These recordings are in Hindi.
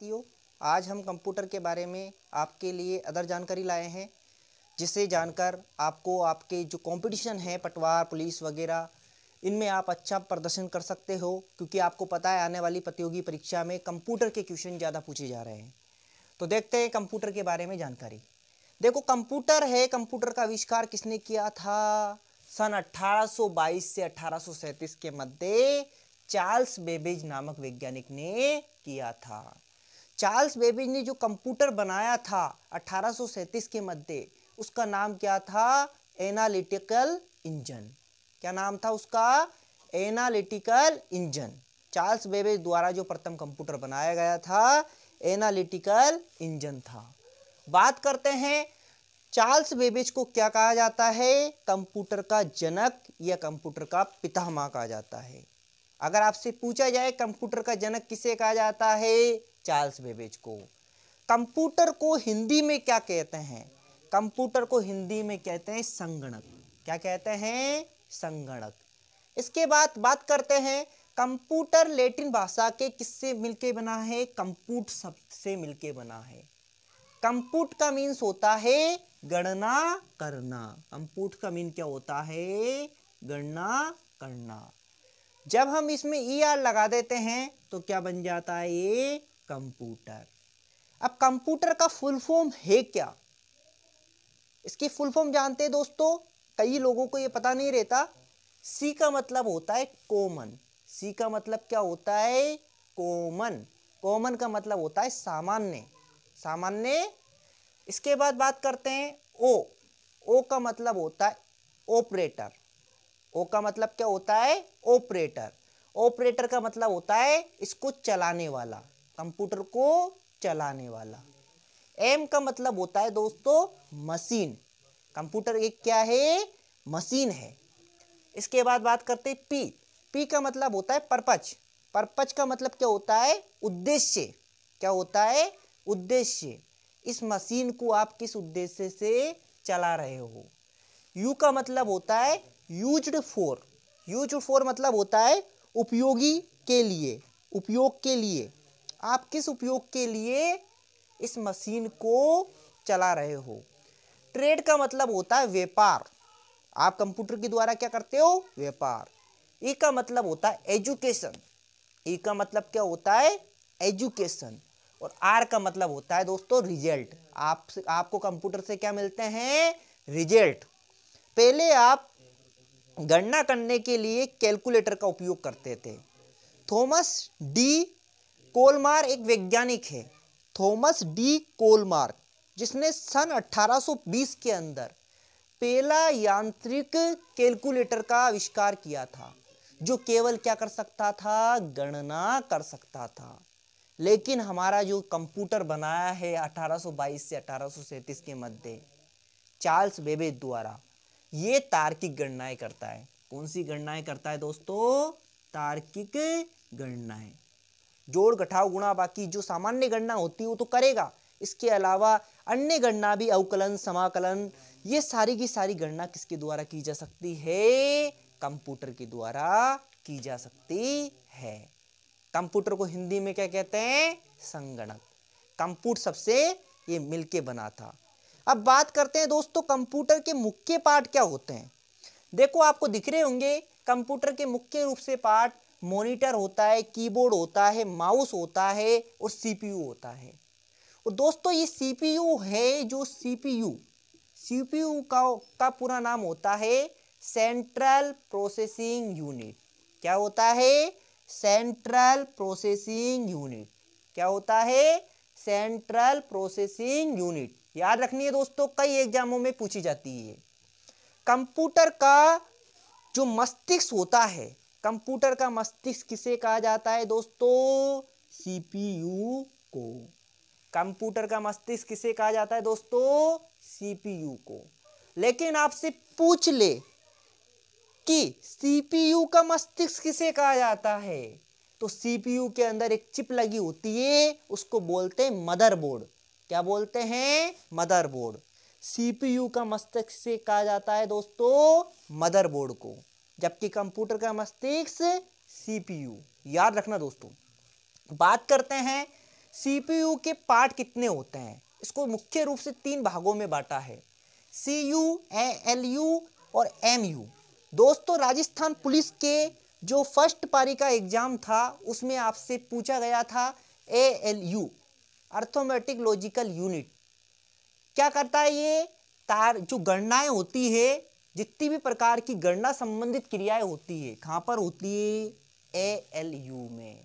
साथियों आज हम कंप्यूटर के बारे में आपके लिए अदर जानकारी लाए हैं जिसे जानकर आपको आपके जो कंपटीशन है पटवार पुलिस वगैरह इनमें आप अच्छा प्रदर्शन कर सकते हो क्योंकि आपको पता है आने वाली प्रतियोगी परीक्षा में कंप्यूटर के क्वेश्चन ज़्यादा पूछे जा रहे हैं तो देखते हैं कंप्यूटर के बारे में जानकारी देखो कंप्यूटर है कंप्यूटर का आविष्कार किसने किया था सन 1822 से 1837 के मध्य चार्ल्स बेबेज नामक वैज्ञानिक ने किया था चार्ल्स बेबेज ने जो कंप्यूटर बनाया था 1837 के मध्य उसका नाम क्या था एनालिटिकल इंजन क्या नाम था उसका एनालिटिकल इंजन चार्ल्स बेबेज द्वारा जो प्रथम कंप्यूटर बनाया गया था एनालिटिकल इंजन था बात करते हैं चार्ल्स बेबेज को क्या कहा जाता है कंप्यूटर का जनक या कंप्यूटर का पितामा कहा जाता है अगर आपसे पूछा जाए कंप्यूटर का जनक किसे कहा जाता है चार्ल्स बेबेज को कंप्यूटर को हिंदी में क्या कहते हैं कंप्यूटर को हिंदी में कहते हैं संगणक क्या कहते हैं संगणक इसके बाद बात करते हैं कंप्यूटर लेटिन भाषा के किससे मिलके बना है कंप्यूट शब्द से मिलके बना है कंप्यूट का मीन्स होता है गणना करना कंप्यूट का मीन क्या होता है गणना करना जब हम इसमें ई e आर लगा देते हैं तो क्या बन जाता है ये कंप्यूटर अब कंप्यूटर का फुल फॉर्म है क्या इसकी फुल फॉर्म जानते हैं दोस्तों कई लोगों को ये पता नहीं रहता सी का मतलब होता है कॉमन सी का मतलब क्या होता है कॉमन कॉमन का मतलब होता है सामान्य सामान्य इसके बाद बात करते हैं ओ ओ का मतलब होता है ऑपरेटर ओ का मतलब क्या होता है ऑपरेटर ऑपरेटर का मतलब होता है इसको चलाने वाला कंप्यूटर को चलाने वाला एम का मतलब होता है दोस्तों मशीन कंप्यूटर एक क्या है मशीन है इसके बाद बात करते पी पी का मतलब होता है परपच परपच का मतलब क्या होता है उद्देश्य क्या होता है उद्देश्य इस मशीन को आप किस उद्देश्य से चला रहे हो यू का मतलब होता है यूज्ड फोर यूज्ड फोर मतलब होता है उपयोगी के लिए उपयोग के लिए आप किस उपयोग के लिए इस मशीन को चला रहे हो ट्रेड का मतलब होता है व्यापार आप कंप्यूटर के द्वारा क्या करते हो व्यापार ई e का मतलब होता है एजुकेशन ई e का मतलब क्या होता है एजुकेशन और आर का मतलब होता है दोस्तों रिजल्ट आप आपको कंप्यूटर से क्या मिलते हैं रिजल्ट पहले आप गणना करने के लिए कैलकुलेटर का उपयोग करते थे थॉमस डी कोलमार एक वैज्ञानिक है थॉमस डी कोलमार जिसने सन 1820 के अंदर पहला यांत्रिक कैलकुलेटर का आविष्कार किया था जो केवल क्या कर सकता था गणना कर सकता था लेकिन हमारा जो कंप्यूटर बनाया है 1822 से अठारह के मध्य चार्ल्स बेबे द्वारा ये तार्किक गणनाएं करता है कौन सी गणनाएं करता है दोस्तों तार्किक गणनाएं जोड़ घटाव गुणा बाकी जो सामान्य गणना होती है वो तो करेगा इसके अलावा अन्य गणना भी अवकलन समाकलन ये सारी की सारी गणना किसके द्वारा की जा सकती है कंप्यूटर के द्वारा की जा सकती है कंप्यूटर को हिंदी में क्या कहते हैं संगणक कंप्यूटर सबसे ये मिलके बना था अब बात करते हैं दोस्तों कंप्यूटर के मुख्य पार्ट क्या होते हैं देखो आपको दिख रहे होंगे कंप्यूटर के मुख्य रूप से पार्ट मॉनिटर होता है कीबोर्ड होता है माउस होता है और सीपीयू होता है और दोस्तों ये सीपीयू है जो सीपीयू सीपीयू का का पूरा नाम होता है सेंट्रल प्रोसेसिंग यूनिट क्या होता है सेंट्रल प्रोसेसिंग यूनिट क्या होता है सेंट्रल प्रोसेसिंग यूनिट याद रखनी है दोस्तों कई एग्जामों में पूछी जाती है कंप्यूटर का जो मस्तिष्क होता है कंप्यूटर का मस्तिष्क किसे कहा जाता है दोस्तों सीपीयू को कंप्यूटर का मस्तिष्क किसे कहा जाता है दोस्तों सीपीयू को लेकिन आपसे पूछ ले कि सीपीयू का मस्तिष्क किसे कहा जाता है तो सीपीयू के अंदर एक चिप लगी होती है उसको बोलते हैं मदरबोर्ड क्या बोलते हैं मदरबोर्ड सीपीयू का मस्तिष्क से कहा जाता है दोस्तों मदरबोर्ड को जबकि कंप्यूटर का मस्तिष्क सीपीयू याद रखना दोस्तों बात करते हैं सीपीयू के पार्ट कितने होते हैं इसको मुख्य रूप से तीन भागों में बांटा है सी यू एल यू और एम यू दोस्तों राजस्थान पुलिस के जो फर्स्ट पारी का एग्ज़ाम था उसमें आपसे पूछा गया था A L U arithmetic logical unit क्या करता है ये तार जो गणनाएं होती है जितनी भी प्रकार की गणना संबंधित क्रियाएं होती है कहाँ पर होती है ए एल यू में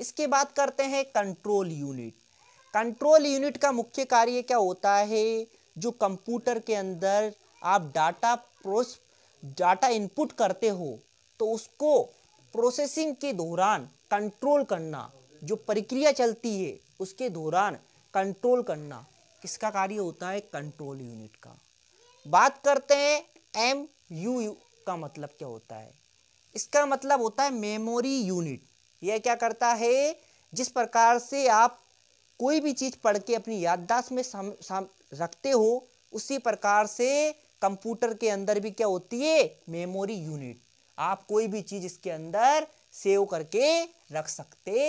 इसके बाद करते हैं कंट्रोल यूनिट कंट्रोल यूनिट का मुख्य कार्य क्या होता है जो कंप्यूटर के अंदर आप डाटा प्रोस डाटा इनपुट करते हो तो उसको प्रोसेसिंग के दौरान कंट्रोल करना जो प्रक्रिया चलती है उसके दौरान कंट्रोल करना किसका कार्य होता है कंट्रोल यूनिट का बात करते हैं एम यू का मतलब क्या होता है इसका मतलब होता है मेमोरी यूनिट यह क्या करता है जिस प्रकार से आप कोई भी चीज़ पढ़ के अपनी याददाश्त में साम साम रखते हो उसी प्रकार से कंप्यूटर के अंदर भी क्या होती है मेमोरी यूनिट आप कोई भी चीज़ इसके अंदर सेव करके रख सकते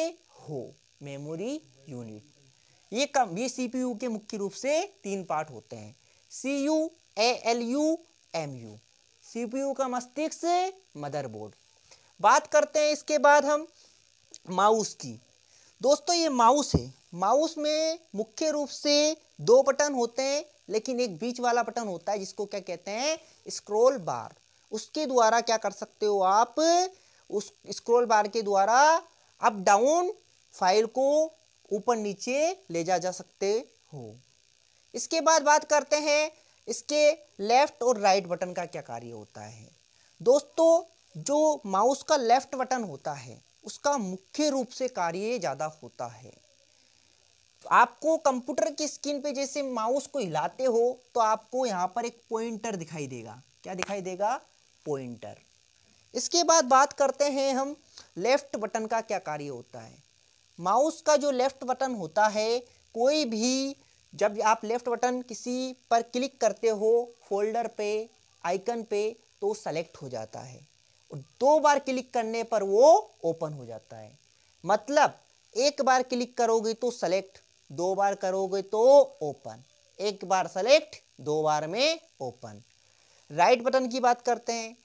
हो मेमोरी यूनिट ये कम ये सीपीयू के मुख्य रूप से तीन पार्ट होते हैं C U A L U MU U का मस्तिष्क मदरबोर्ड बात करते हैं इसके बाद हम माउस की दोस्तों ये माउस है माउस में मुख्य रूप से दो बटन होते हैं लेकिन एक बीच वाला बटन होता है जिसको क्या कहते हैं स्क्रोल बार उसके द्वारा क्या कर सकते हो आप उस स्क्रोल बार के द्वारा अप डाउन फाइल को ऊपर नीचे ले जा जा सकते हो इसके बाद बात करते हैं इसके लेफ्ट और राइट बटन का क्या कार्य होता है दोस्तों जो माउस का लेफ्ट बटन होता है उसका मुख्य रूप से कार्य ज़्यादा होता है आपको कंप्यूटर की स्क्रीन पे जैसे माउस को हिलाते हो तो आपको यहाँ पर एक पॉइंटर दिखाई देगा क्या दिखाई देगा पॉइंटर इसके बाद बात करते हैं हम लेफ्ट बटन का क्या कार्य होता है माउस का जो लेफ्ट बटन होता है कोई भी जब आप लेफ़्ट बटन किसी पर क्लिक करते हो फोल्डर पे आइकन पे तो सेलेक्ट हो जाता है और दो बार क्लिक करने पर वो ओपन हो जाता है मतलब एक बार क्लिक करोगे तो सेलेक्ट दो बार करोगे तो ओपन एक बार सेलेक्ट दो बार में ओपन राइट बटन की बात करते हैं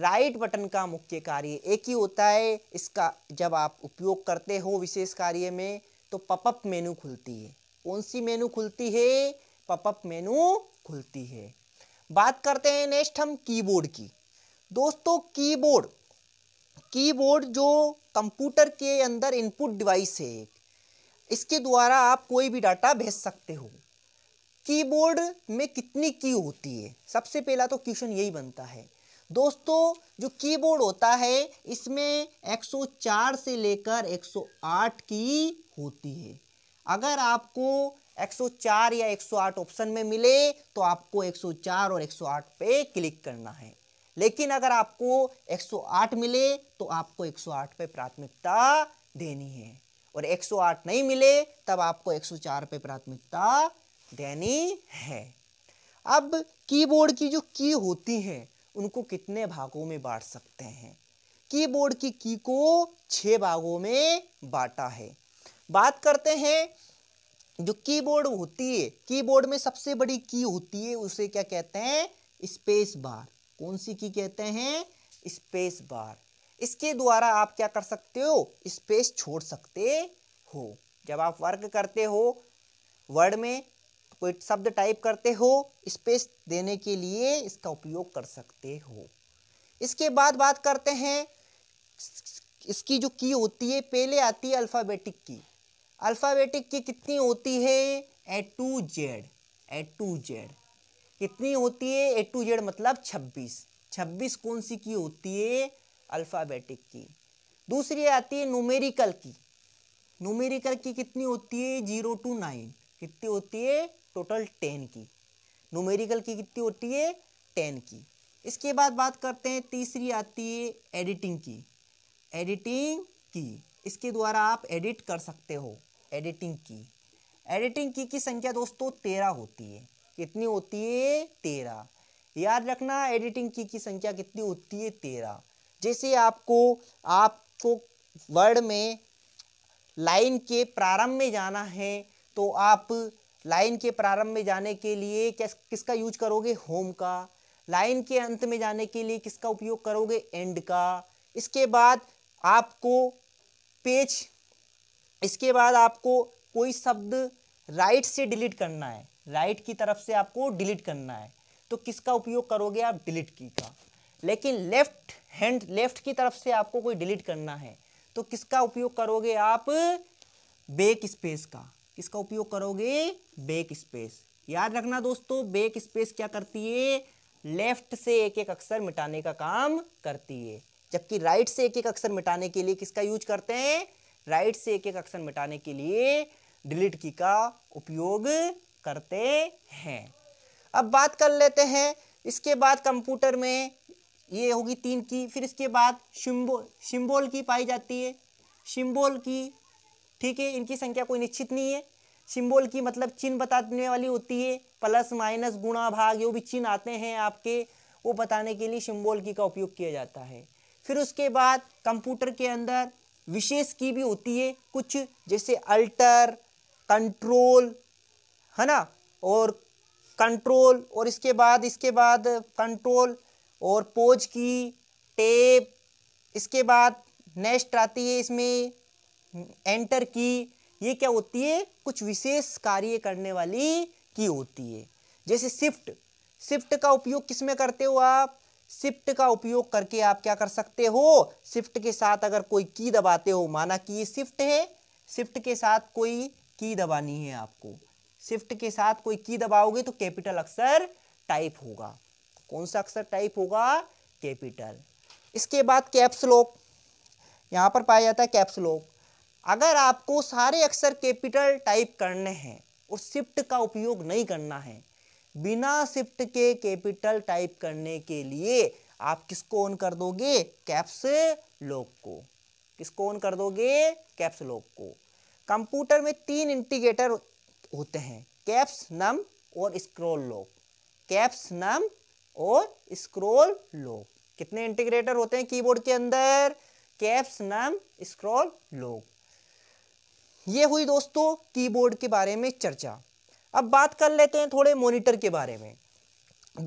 राइट बटन का मुख्य कार्य एक ही होता है इसका जब आप उपयोग करते हो विशेष कार्य में तो पपअप मेनू खुलती है कौन सी मेनू खुलती है पपअप मेनू खुलती है बात करते हैं नेक्स्ट हम कीबोर्ड की दोस्तों कीबोर्ड कीबोर्ड जो कंप्यूटर के अंदर इनपुट डिवाइस है इसके द्वारा आप कोई भी डाटा भेज सकते हो कीबोर्ड में कितनी की होती है सबसे पहला तो क्वेश्चन यही बनता है दोस्तों जो कीबोर्ड होता है इसमें 104 से लेकर 108 की होती है अगर आपको 104 या 108 ऑप्शन में मिले तो आपको 104 और 108 पे क्लिक करना है लेकिन अगर आपको 108 मिले तो आपको 108 पे प्राथमिकता देनी है और 108 नहीं मिले तब आपको 104 पे प्राथमिकता देनी है अब कीबोर्ड की जो की होती है उनको कितने भागों में बांट सकते हैं कीबोर्ड की की को छः भागों में बांटा है बात करते हैं जो कीबोर्ड होती है कीबोर्ड में सबसे बड़ी की होती है उसे क्या कहते हैं स्पेस बार कौन सी की कहते हैं स्पेस बार इसके द्वारा आप क्या कर सकते हो स्पेस छोड़ सकते हो जब आप वर्क करते हो वर्ड में कोई शब्द टाइप करते हो स्पेस देने के लिए इसका उपयोग कर सकते हो इसके बाद बात करते हैं इसकी जो की होती है पहले आती है अल्फ़ाबेटिक की अल्फ़ाबेटिक की कितनी होती है A to Z A to Z कितनी होती है ए टू जेड मतलब छब्बीस छब्बीस कौन सी की होती है अल्फ़ाबेटिक की दूसरी आती है नूमेरिकल की नूमेरिकल की कितनी होती है जीरो टू नाइन कितनी होती है टोटल टेन की नूमेरिकल की कितनी होती है टेन की इसके बाद बात करते हैं तीसरी आती है एडिटिंग की एडिटिंग की इसके द्वारा आप एडिट कर सकते हो एडिटिंग की एडिटिंग की की संख्या दोस्तों तेरह होती है कितनी होती है तेरह याद रखना एडिटिंग की की संख्या कितनी होती है तेरह जैसे आपको आपको वर्ड में लाइन के प्रारंभ में जाना है तो आप लाइन के प्रारंभ में जाने के लिए किस किसका यूज करोगे होम का लाइन के अंत में जाने के लिए किसका उपयोग करोगे एंड का इसके बाद आपको पेज इसके बाद आपको कोई शब्द राइट से डिलीट करना है राइट की तरफ से आपको डिलीट करना है तो किसका उपयोग करोगे आप डिलीट की का लेकिन लेफ्ट हैंड लेफ्ट की तरफ से आपको कोई डिलीट करना है तो किसका उपयोग करोगे आप बेक स्पेस का किसका उपयोग करोगे बेक स्पेस याद रखना दोस्तों बेक स्पेस क्या करती है लेफ्ट से एक एक अक्षर मिटाने का काम करती है जबकि राइट से एक एक अक्षर मिटाने के लिए किसका यूज करते हैं राइट से एक एक अक्षर मिटाने के लिए डिलीट की का उपयोग करते हैं अब बात कर लेते हैं इसके बाद कंप्यूटर में ये होगी तीन की फिर इसके बाद शिम्बो शिम्बोल की पाई जाती है शिम्बोल की ठीक है इनकी संख्या कोई निश्चित नहीं है सिंबल की मतलब चिन्ह बताने वाली होती है प्लस माइनस गुणा भाग जो भी चिन्ह आते हैं आपके वो बताने के लिए सिंबल की का उपयोग किया जाता है फिर उसके बाद कंप्यूटर के अंदर विशेष की भी होती है कुछ जैसे अल्टर कंट्रोल है ना और कंट्रोल और इसके बाद इसके बाद कंट्रोल और पोज की टेप इसके बाद नेक्स्ट आती है इसमें एंटर की ये क्या होती है कुछ विशेष कार्य करने वाली की होती है जैसे शिफ्ट शिफ्ट का उपयोग किस में करते हो आप शिफ्ट का उपयोग करके आप क्या कर सकते हो शिफ्ट के साथ अगर कोई की दबाते हो माना कि ये शिफ्ट है शिफ्ट के साथ कोई की दबानी है आपको शिफ्ट के साथ कोई की दबाओगे तो कैपिटल अक्षर टाइप होगा कौन सा अक्षर टाइप होगा कैपिटल इसके बाद कैप्सलोक यहाँ पर पाया जाता है कैप्सलोक अगर आपको सारे अक्षर कैपिटल टाइप करने हैं और शिफ्ट का उपयोग नहीं करना है बिना शिफ्ट के कैपिटल टाइप करने के लिए आप किसको ऑन कर दोगे कैप्स लॉक को किसको ऑन कर दोगे कैप्स लॉक को कंप्यूटर में तीन इंडिकेटर होते हैं कैप्स नम और स्क्रॉल लॉक कैप्स नम और स्क्रॉल लॉक कितने इंटीग्रेटर होते हैं कीबोर्ड के अंदर कैप्स नम स्क्रॉल लॉक ये हुई दोस्तों कीबोर्ड के बारे में चर्चा अब बात कर लेते हैं थोड़े मोनिटर के बारे में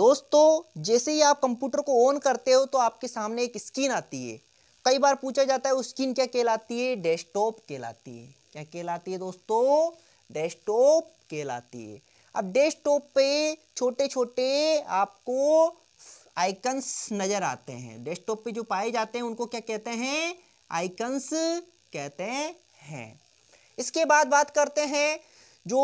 दोस्तों जैसे ही आप कंप्यूटर को ऑन करते हो तो आपके सामने एक स्क्रीन आती है कई बार पूछा जाता है उस स्क्रीन क्या कहलाती है डेस्कटॉप कहलाती है क्या कहलाती है दोस्तों डेस्कटॉप कहलाती है अब डेस्कटॉप पे छोटे छोटे आपको आइकन्स नज़र आते हैं डेस्कटॉप पे जो पाए जाते हैं उनको क्या कहते हैं आइकन्स कहते हैं इसके बाद बात करते हैं जो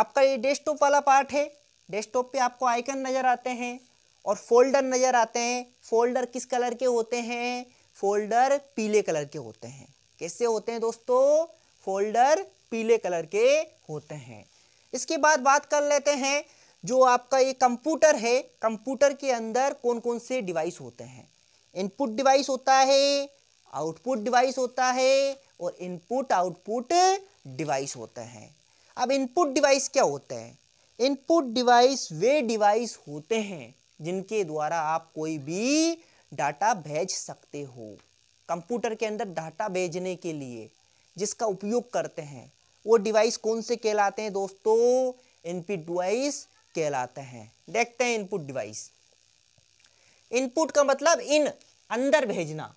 आपका ये डेस्कटॉप वाला पार्ट है डेस्कटॉप पे आपको आइकन नज़र आते हैं और फोल्डर नज़र आते हैं फोल्डर किस कलर के होते हैं फोल्डर पीले कलर के होते हैं कैसे होते हैं दोस्तों फोल्डर पीले कलर के होते हैं इसके बाद बात कर लेते हैं जो आपका ये कंप्यूटर है कंप्यूटर के अंदर कौन कौन से डिवाइस होते हैं इनपुट डिवाइस होता है आउटपुट डिवाइस होता है और इनपुट आउटपुट डिवाइस होते हैं अब इनपुट डिवाइस क्या होते हैं इनपुट डिवाइस वे डिवाइस होते हैं जिनके द्वारा आप कोई भी डाटा भेज सकते हो कंप्यूटर के अंदर डाटा भेजने के लिए जिसका उपयोग करते हैं वो डिवाइस कौन से कहलाते हैं दोस्तों इनपुट डिवाइस कहलाते हैं देखते हैं इनपुट डिवाइस इनपुट का मतलब इन अंदर भेजना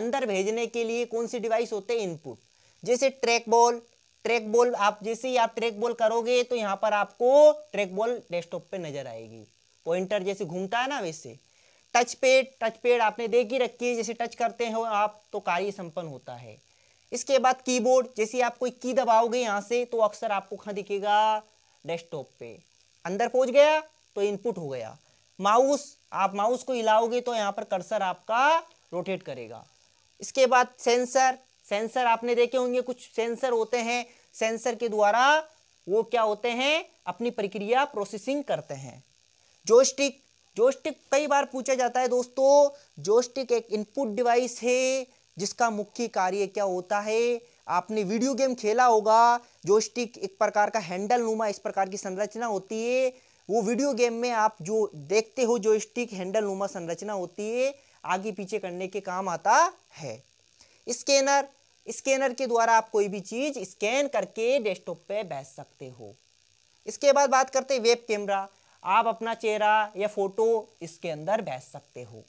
अंदर भेजने के लिए कौन सी डिवाइस होते हैं इनपुट जैसे ट्रैक बॉल ट्रैक बॉल आप जैसे ही आप ट्रैक बॉल करोगे तो यहाँ पर आपको ट्रैक बॉल डेस्कटॉप पे नजर आएगी पॉइंटर जैसे घूमता है ना वैसे टच पेड टच पेड आपने देख ही रखी है जैसे टच करते हो आप तो कार्य संपन्न होता है इसके बाद कीबोर्ड जैसे आप कोई की दबाओगे यहाँ से तो अक्सर आपको कहाँ दिखेगा डेस्कटॉप पे अंदर पहुँच गया तो इनपुट हो गया माउस आप माउस को हिलाओगे तो यहाँ पर कर्सर आपका रोटेट करेगा इसके बाद सेंसर सेंसर आपने देखे होंगे कुछ सेंसर होते हैं सेंसर के द्वारा वो क्या होते हैं अपनी प्रक्रिया प्रोसेसिंग करते हैं जोस्टिक जोस्टिक कई बार पूछा जाता है दोस्तों जोस्टिक एक इनपुट डिवाइस है जिसका मुख्य कार्य क्या होता है आपने वीडियो गेम खेला होगा जोस्टिक एक प्रकार का हैंडल नुमा इस प्रकार की संरचना होती है वो वीडियो गेम में आप जो देखते हो जोस्टिक हैंडल नुमा संरचना होती है आगे पीछे करने के काम आता है स्कैनर स्कैनर के द्वारा आप कोई भी चीज़ स्कैन करके डेस्कटॉप पे भेज सकते हो इसके बाद बात करते हैं वेब कैमरा आप अपना चेहरा या फोटो इसके अंदर भेज सकते हो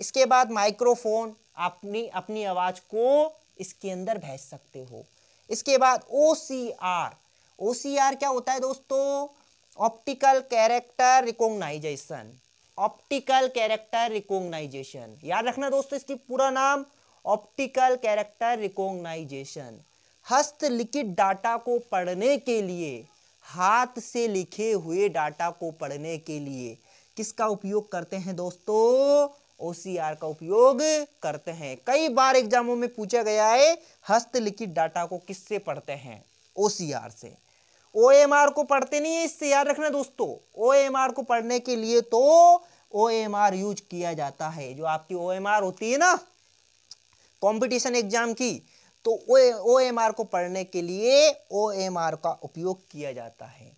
इसके बाद माइक्रोफोन अपनी अपनी आवाज़ को इसके अंदर भेज सकते हो इसके बाद ओ C R O C R क्या होता है दोस्तों optical character recognition optical character recognition याद रखना दोस्तों इसकी पूरा नाम ऑप्टिकल कैरेक्टर रिकॉग्नाइजेशन हस्तलिखित डाटा को पढ़ने के लिए हाथ से लिखे हुए डाटा को पढ़ने के लिए किसका उपयोग करते हैं दोस्तों ओ का उपयोग करते हैं कई बार एग्जामों में पूछा गया है हस्तलिखित डाटा को किससे पढ़ते हैं ओ से ओ को पढ़ते नहीं है इससे याद रखना दोस्तों ओ को पढ़ने के लिए तो ओ यूज किया जाता है जो आपकी ओ होती है ना कंपटीशन एग्जाम की तो ओ एम आर को पढ़ने के लिए ओ एम आर का उपयोग किया जाता है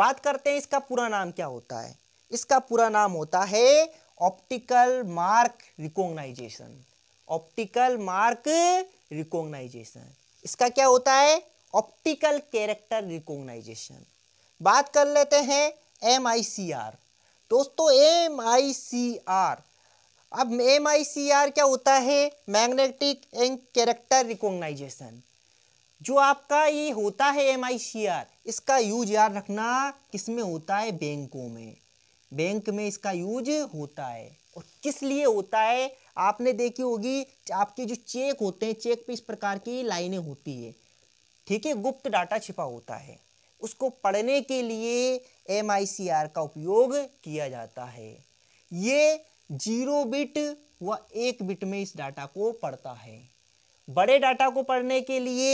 बात करते हैं इसका पूरा नाम क्या होता है इसका पूरा नाम होता है optical mark recognition optical mark recognition इसका क्या होता है ऑप्टिकल कैरेक्टर रिकॉग्नाइजेशन बात कर लेते हैं एम आई सी आर दोस्तों एम आई सी आर अब एम क्या होता है मैग्नेटिक एंड कैरेक्टर रिकोगनाइजेशन जो आपका ये होता है एम इसका यूज याद रखना किस में होता है बैंकों में बैंक में इसका यूज होता है और किस लिए होता है आपने देखी होगी आपके जो चेक होते हैं चेक पे इस प्रकार की लाइनें होती है ठीक है गुप्त डाटा छिपा होता है उसको पढ़ने के लिए एम का उपयोग किया जाता है ये जीरो बिट व एक बिट में इस डाटा को पढ़ता है बड़े डाटा को पढ़ने के लिए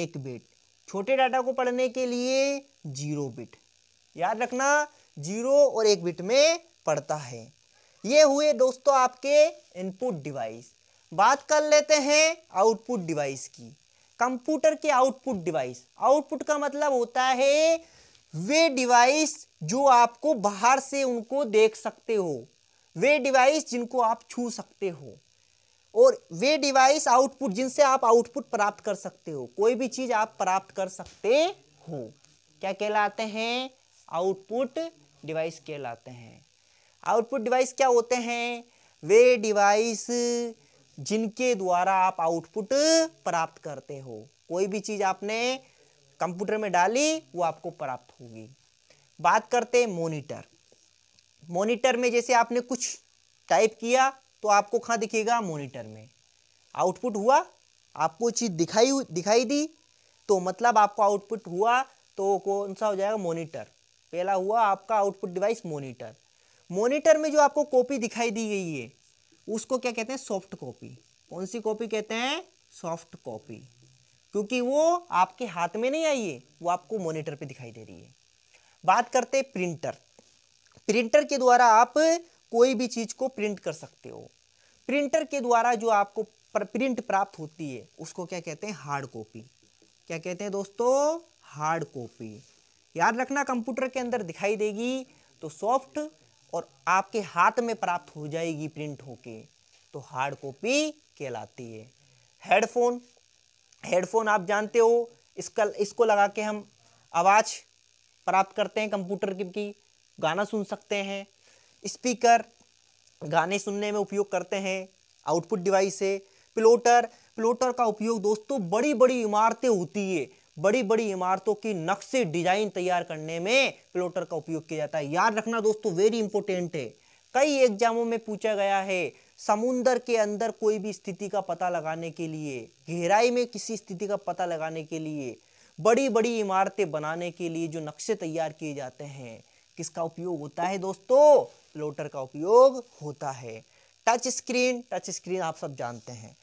एक बिट छोटे डाटा को पढ़ने के लिए जीरो बिट याद रखना जीरो और एक बिट में पढ़ता है ये हुए दोस्तों आपके इनपुट डिवाइस बात कर लेते हैं आउटपुट डिवाइस की कंप्यूटर के आउटपुट डिवाइस आउटपुट का मतलब होता है वे डिवाइस जो आपको बाहर से उनको देख सकते हो वे डिवाइस जिनको आप छू सकते हो और वे डिवाइस आउटपुट जिनसे आप आउटपुट प्राप्त कर सकते हो कोई भी चीज़ आप प्राप्त कर सकते हो क्या कहलाते हैं आउटपुट डिवाइस कहलाते हैं आउटपुट डिवाइस क्या होते हैं वे डिवाइस जिनके द्वारा आप आउटपुट प्राप्त करते हो कोई भी चीज़ आपने कंप्यूटर में डाली वो आपको प्राप्त होगी बात करते हैं मोनिटर मॉनिटर में जैसे आपने कुछ टाइप किया तो आपको कहाँ दिखेगा मॉनिटर में आउटपुट हुआ आपको चीज़ दिखाई दिखाई दी तो मतलब आपको आउटपुट हुआ तो कौन सा हो जाएगा मॉनिटर पहला हुआ आपका आउटपुट डिवाइस मॉनिटर मॉनिटर में जो आपको कॉपी दिखाई दी गई है उसको क्या कहते हैं सॉफ्ट कॉपी कौन सी कॉपी कहते हैं सॉफ्ट कॉपी क्योंकि वो आपके हाथ में नहीं आई है वो आपको मोनिटर पे दिखाई दे रही है बात करते हैं प्रिंटर प्रिंटर के द्वारा आप कोई भी चीज़ को प्रिंट कर सकते हो प्रिंटर के द्वारा जो आपको प्रिंट प्राप्त होती है उसको क्या कहते हैं हार्ड कॉपी क्या कहते हैं दोस्तों हार्ड कॉपी याद रखना कंप्यूटर के अंदर दिखाई देगी तो सॉफ्ट और आपके हाथ में प्राप्त हो जाएगी प्रिंट होके तो हार्ड कॉपी कहलाती है हेडफोन हेडफोन आप जानते हो इसका इसको लगा के हम आवाज़ प्राप्त करते हैं कंप्यूटर की गाना सुन सकते हैं स्पीकर गाने सुनने में उपयोग करते हैं आउटपुट डिवाइस है प्लोटर प्लोटर का उपयोग दोस्तों बड़ी बड़ी इमारतें होती है बड़ी बड़ी इमारतों की नक्शे डिजाइन तैयार करने में प्लोटर का उपयोग किया जाता है याद रखना दोस्तों वेरी इंपॉर्टेंट है कई एग्जामों में पूछा गया है समुंदर के अंदर कोई भी स्थिति का पता लगाने के लिए गहराई में किसी स्थिति का पता लगाने के लिए बड़ी बड़ी इमारतें बनाने के लिए जो नक्शे तैयार किए जाते हैं किसका उपयोग होता है दोस्तों फ्लोटर का उपयोग होता है टच स्क्रीन टच स्क्रीन आप सब जानते हैं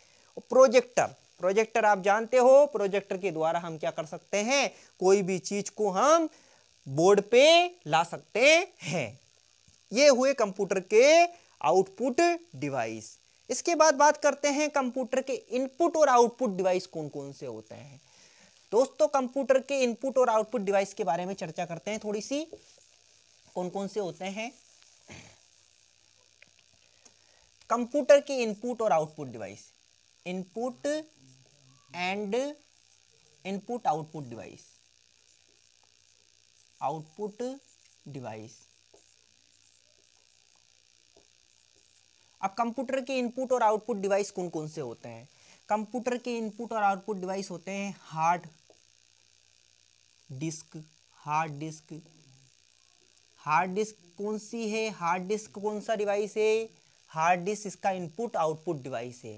प्रोजेक्टर प्रोजेक्टर आप जानते हो प्रोजेक्टर के द्वारा हम क्या कर सकते हैं कोई भी चीज़ को हम बोर्ड पे ला सकते हैं ये हुए कंप्यूटर के आउटपुट डिवाइस इसके बाद बात करते हैं कंप्यूटर के इनपुट और आउटपुट डिवाइस कौन कौन से होते हैं दोस्तों कंप्यूटर के इनपुट और आउटपुट डिवाइस के बारे में चर्चा करते हैं थोड़ी सी कौन कौन से होते हैं कंप्यूटर के इनपुट और output device input and input output device output device अब कंप्यूटर के इनपुट और आउटपुट डिवाइस कौन कौन से होते हैं कंप्यूटर के इनपुट और आउटपुट डिवाइस होते हैं hard disk hard disk hard disk कौन सी है हार्ड डिस्क कौन सा डिवाइस है हार्ड डिस्क इसका इनपुट आउटपुट डिवाइस है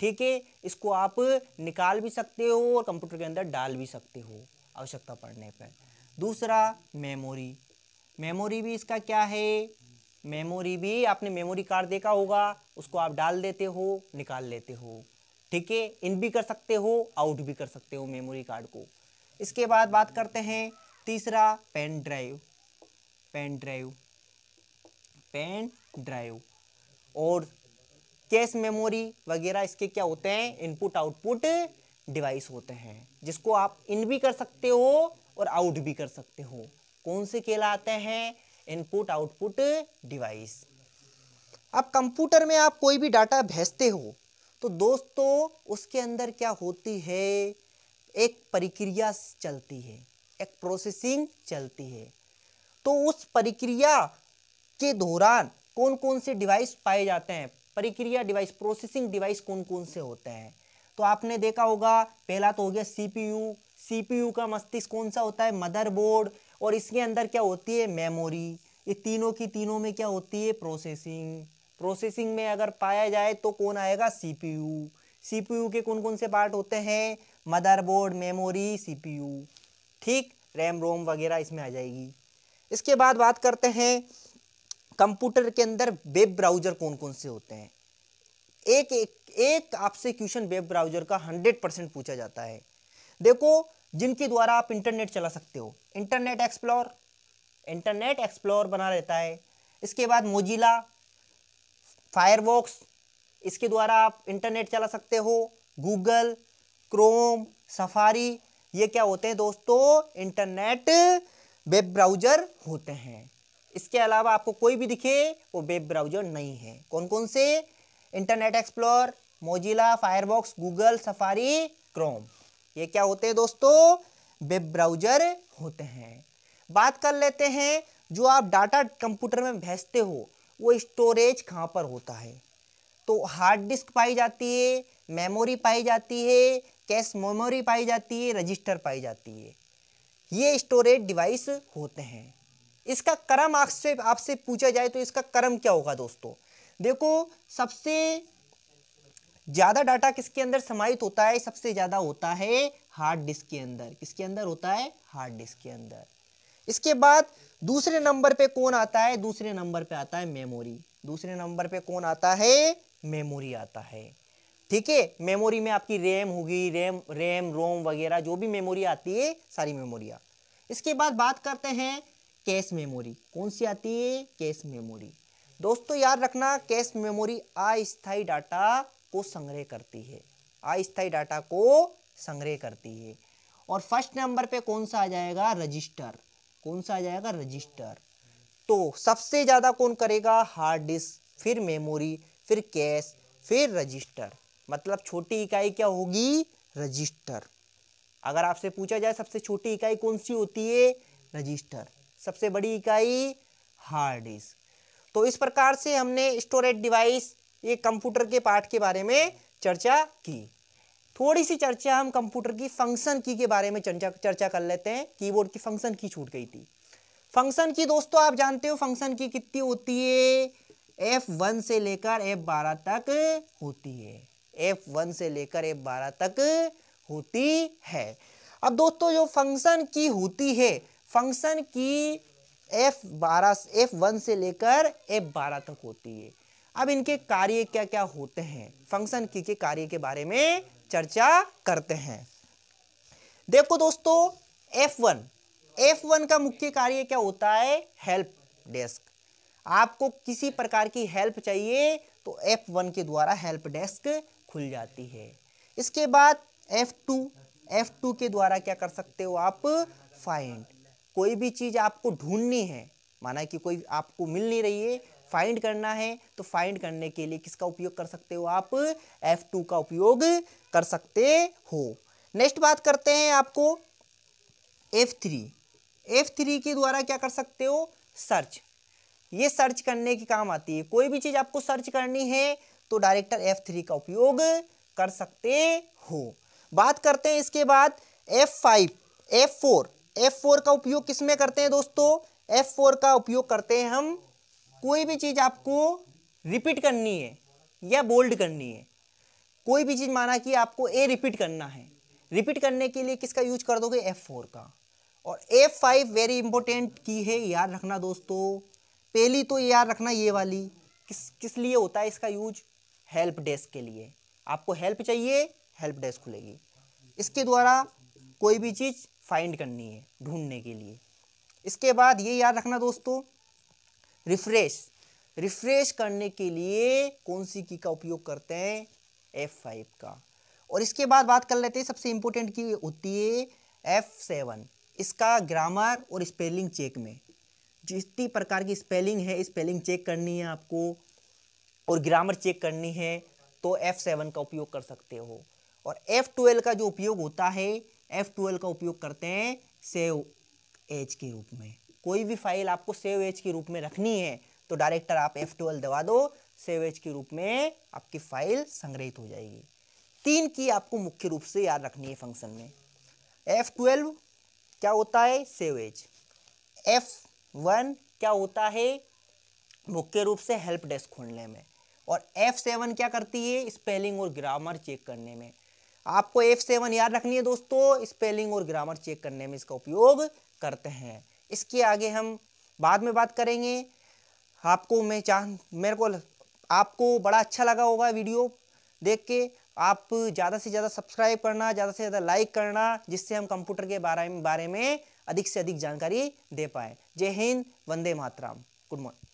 ठीक है इसको आप निकाल भी सकते हो और कंप्यूटर के अंदर डाल भी सकते हो आवश्यकता पड़ने पर दूसरा मेमोरी मेमोरी भी इसका क्या है मेमोरी भी आपने मेमोरी कार्ड देखा होगा उसको आप डाल देते हो निकाल लेते हो ठीक है इन भी कर सकते हो आउट भी कर सकते हो मेमोरी कार्ड को इसके बाद बात करते हैं तीसरा pen drive pen drive pen drive और कैश मेमोरी वगैरह इसके क्या होते हैं इनपुट आउटपुट डिवाइस होते हैं जिसको आप इन भी कर सकते हो और आउट भी कर सकते हो कौन से कहलाते हैं इनपुट आउटपुट डिवाइस अब कंप्यूटर में आप कोई भी डाटा भेजते हो तो दोस्तों उसके अंदर क्या होती है एक प्रक्रिया चलती है एक प्रोसेसिंग चलती है तो उस प्रक्रिया के दौरान कौन कौन से डिवाइस पाए जाते हैं प्रक्रिया डिवाइस प्रोसेसिंग डिवाइस कौन कौन से होते हैं तो आपने देखा होगा पहला तो हो गया सीपीयू सीपीयू का मस्तिष्क कौन सा होता है मदरबोर्ड और इसके अंदर क्या होती है मेमोरी ये तीनों की तीनों में क्या होती है प्रोसेसिंग प्रोसेसिंग में अगर पाया जाए तो कौन आएगा सीपीयू सीपीयू के कौन कौन से पार्ट होते हैं मदरबोर्ड मेमोरी सीपीयू ठीक रैम रोम वगैरह इसमें आ जाएगी इसके बाद बात करते हैं कंप्यूटर के अंदर वेब ब्राउजर कौन कौन से होते हैं एक एक, एक आपसे क्वेश्चन वेब ब्राउजर का हंड्रेड परसेंट पूछा जाता है देखो जिनके द्वारा आप इंटरनेट चला सकते हो इंटरनेट एक्सप्लोर इंटरनेट एक्सप्लोर बना रहता है इसके बाद मोजिला फायरबॉक्स इसके द्वारा आप इंटरनेट चला सकते हो गूगल क्रोम सफारी ये क्या होते हैं दोस्तों इंटरनेट वेब ब्राउज़र होते हैं इसके अलावा आपको कोई भी दिखे वो वेब ब्राउज़र नहीं है कौन कौन से internet explore Mozilla Firefox Google Safari Chrome ये क्या होते हैं दोस्तों वेब ब्राउज़र होते हैं बात कर लेते हैं जो आप डाटा कंप्यूटर में भेजते हो वो स्टोरेज कहाँ पर होता है तो हार्ड डिस्क पाई जाती है मेमोरी पाई जाती है कैश मेमोरी पाई जाती है रजिस्टर पाई जाती है ये स्टोरेज डिवाइस होते हैं इसका क्रम आपसे आपसे पूछा जाए तो इसका क्रम क्या होगा दोस्तों देखो सबसे ज़्यादा डाटा किसके अंदर समाहित होता है सबसे ज़्यादा होता है हार्ड डिस्क के अंदर किसके अंदर होता है हार्ड डिस्क के अंदर इसके बाद दूसरे नंबर पे कौन आता है दूसरे नंबर पे आता है मेमोरी दूसरे नंबर पे कौन आता है मेमोरी आता है ठीक है मेमोरी में आपकी रैम होगी रैम रैम रोम वगैरह जो भी मेमोरी आती है सारी मेमोरिया इसके बाद बात करते हैं कैश मेमोरी कौन सी आती है कैश मेमोरी दोस्तों याद रखना कैश मेमोरी अस्थायी डाटा को संग्रह करती है अस्थायी डाटा को संग्रह करती है और फर्स्ट नंबर पे कौन सा आ जाएगा रजिस्टर कौन सा आ जाएगा रजिस्टर तो सबसे ज़्यादा कौन करेगा हार्ड डिस्क फिर मेमोरी फिर कैश फिर रजिस्टर मतलब छोटी इकाई क्या होगी रजिस्टर अगर आपसे पूछा जाए सबसे छोटी इकाई कौन सी होती है रजिस्टर सबसे बड़ी इकाई हार्ड डिस्क तो इस प्रकार से हमने स्टोरेज डिवाइस ये कंप्यूटर के पार्ट के बारे में चर्चा की थोड़ी सी चर्चा हम कंप्यूटर की फंक्शन की के बारे में चर्चा चर्चा कर लेते हैं कीबोर्ड की फंक्शन की छूट गई थी फंक्शन की दोस्तों आप जानते हो फंक्शन की कितनी होती है एफ वन से लेकर एफ बारह तक होती है एफ वन से लेकर एफ बारह तक होती है अब दोस्तों जो फंक्शन की होती है फंक्शन की एफ बारह एफ वन से लेकर एफ बारह तक होती है अब इनके कार्य क्या क्या होते हैं फंक्शन की के कार्य के बारे में चर्चा करते हैं देखो दोस्तों एफ वन एफ वन का मुख्य कार्य क्या होता है हेल्प डेस्क आपको किसी प्रकार की हेल्प चाहिए तो एफ वन के द्वारा हेल्प डेस्क खुल जाती है इसके बाद F2 F2 के द्वारा क्या कर सकते हो आप फाइंड कोई भी चीज़ आपको ढूंढनी है माना कि कोई आपको मिल नहीं रही है फाइंड करना है तो फाइंड करने के लिए किसका उपयोग कर सकते हो आप F2 का उपयोग कर सकते हो नेक्स्ट बात करते हैं आपको F3 F3 के द्वारा क्या कर सकते हो सर्च ये सर्च करने के काम आती है कोई भी चीज़ आपको सर्च करनी है तो डायरेक्टर एफ थ्री का उपयोग कर सकते हो बात करते हैं इसके बाद F five F four F four का उपयोग किस में करते हैं दोस्तों एफ फोर का उपयोग करते हैं हम कोई भी चीज़ आपको रिपीट करनी है या बोल्ड करनी है कोई भी चीज़ माना कि आपको ए रिपीट करना है रिपीट करने के लिए किसका यूज कर दोगे एफ फोर का और एफ फाइव वेरी इंपॉर्टेंट की है याद रखना दोस्तों पहली तो याद रखना ये वाली किस किस लिए होता है इसका यूज हेल्प डेस्क के लिए आपको हेल्प चाहिए हेल्प डेस्क खुलेगी इसके द्वारा कोई भी चीज़ फाइंड करनी है ढूंढने के लिए इसके बाद ये याद रखना दोस्तों रिफ्रेश रिफ्रेश करने के लिए कौन सी की का उपयोग करते हैं एफ फाइव का और इसके बाद बात कर लेते हैं सबसे इम्पोर्टेंट की होती है एफ सेवन इसका ग्रामर और स्पेलिंग चेक में जितनी प्रकार की स्पेलिंग है स्पेलिंग चेक करनी है आपको और ग्रामर चेक करनी है तो एफ़ सेवन का उपयोग कर सकते हो और एफ़ ट्वेल्व का जो उपयोग होता है एफ़ ट्वेल्व का उपयोग करते हैं सेव एज के रूप में कोई भी फाइल आपको सेव एज के रूप में रखनी है तो डायरेक्टर आप एफ़ ट्वेल्व दबा दो सेव एज के रूप में आपकी फाइल संग्रहित हो जाएगी तीन की आपको मुख्य रूप से याद रखनी है फंक्शन में एफ़ ट्वेल्व क्या होता है सेव एज एफ़ वन क्या होता है मुख्य रूप से हेल्प डेस्क खोलने में और F7 क्या करती है स्पेलिंग और ग्रामर चेक करने में आपको F7 याद रखनी है दोस्तों स्पेलिंग और ग्रामर चेक करने में इसका उपयोग करते हैं इसके आगे हम बाद में बात करेंगे आपको मैं चाह मेरे को आपको बड़ा अच्छा लगा होगा वीडियो देख के आप ज़्यादा से ज़्यादा सब्सक्राइब करना ज़्यादा से ज़्यादा लाइक करना जिससे हम कंप्यूटर के बारे में बारे में अधिक से अधिक जानकारी दे पाएँ जय हिंद वंदे मातराम गुड मॉर्निंग